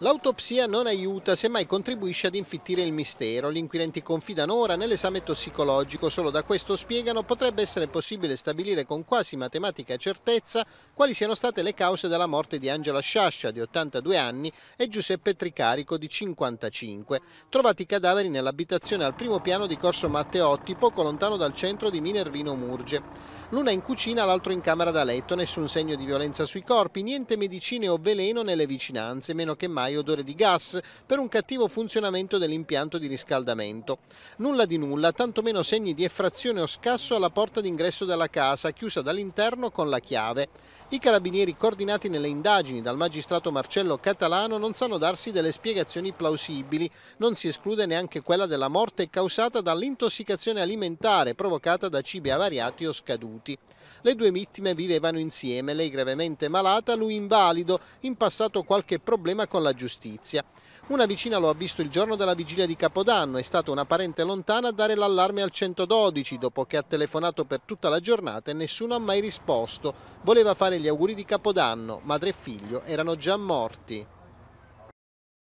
L'autopsia non aiuta, semmai contribuisce ad infittire il mistero. Gli inquirenti confidano ora nell'esame tossicologico, solo da questo spiegano potrebbe essere possibile stabilire con quasi matematica certezza quali siano state le cause della morte di Angela Sciascia, di 82 anni, e Giuseppe Tricarico, di 55, trovati i cadaveri nell'abitazione al primo piano di Corso Matteotti, poco lontano dal centro di Minervino Murge. L'una in cucina, l'altro in camera da letto, nessun segno di violenza sui corpi, niente medicine o veleno nelle vicinanze, meno che mai e odore di gas per un cattivo funzionamento dell'impianto di riscaldamento. Nulla di nulla, tantomeno segni di effrazione o scasso alla porta d'ingresso della casa, chiusa dall'interno con la chiave. I carabinieri coordinati nelle indagini dal magistrato Marcello Catalano non sanno darsi delle spiegazioni plausibili, non si esclude neanche quella della morte causata dall'intossicazione alimentare provocata da cibi avariati o scaduti. Le due vittime vivevano insieme, lei gravemente malata, lui invalido, in passato qualche problema con la giustizia. Una vicina lo ha visto il giorno della vigilia di Capodanno, è stata una parente lontana a dare l'allarme al 112 dopo che ha telefonato per tutta la giornata e nessuno ha mai risposto. Voleva fare gli auguri di Capodanno, madre e figlio erano già morti.